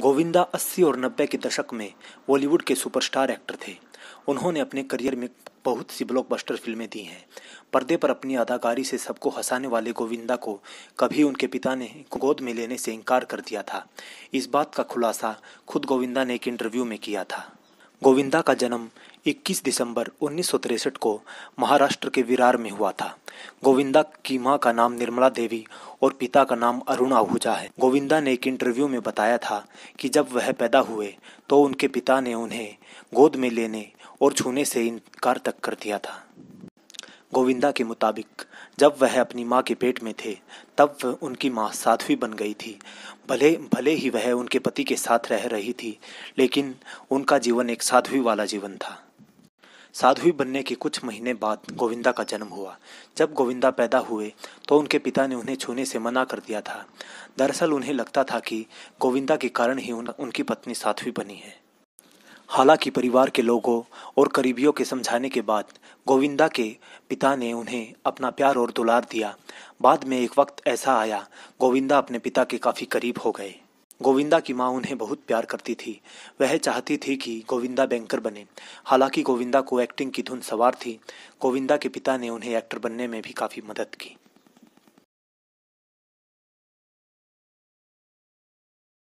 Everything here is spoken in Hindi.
गोविंदा 80 और 90 के दशक में बॉलीवुड के सुपरस्टार एक्टर थे उन्होंने अपने करियर में बहुत सी ब्लॉकबस्टर फिल्में दी हैं पर्दे पर अपनी अदाकारी से सबको हंसाने वाले गोविंदा को कभी उनके पिता ने गोद में लेने से इनकार कर दिया था इस बात का खुलासा खुद गोविंदा ने एक इंटरव्यू में किया था गोविंदा का जन्म 21 दिसंबर उन्नीस को महाराष्ट्र के विरार में हुआ था गोविंदा की मां का नाम निर्मला देवी और पिता का नाम अरुण आहूजा है गोविंदा ने एक इंटरव्यू में बताया था कि जब वह पैदा हुए तो उनके पिता ने उन्हें गोद में लेने और छूने से इनकार तक कर दिया था गोविंदा के मुताबिक जब वह अपनी माँ के पेट में थे तब उनकी माँ साध्वी बन गई थी भले भले ही वह उनके पति के साथ रह रही थी लेकिन उनका जीवन एक साध्वी वाला जीवन था साध्वी बनने के कुछ महीने बाद गोविंदा का जन्म हुआ जब गोविंदा पैदा हुए तो उनके पिता ने उन्हें छूने से मना कर दिया था दरअसल उन्हें लगता था कि गोविंदा के कारण ही उन, उनकी पत्नी साध्वी बनी है हालांकि परिवार के लोगों और करीबियों के समझाने के बाद गोविंदा के पिता ने उन्हें अपना प्यार और दुलार दिया बाद में एक वक्त ऐसा आया गोविंदा अपने पिता के काफ़ी करीब हो गए गोविंदा की माँ उन्हें बहुत प्यार करती थी वह चाहती थी कि गोविंदा बैंकर बने हालांकि गोविंदा को एक्टिंग की धुन सवार थी गोविंदा के पिता ने उन्हें एक्टर बनने में भी काफ़ी मदद की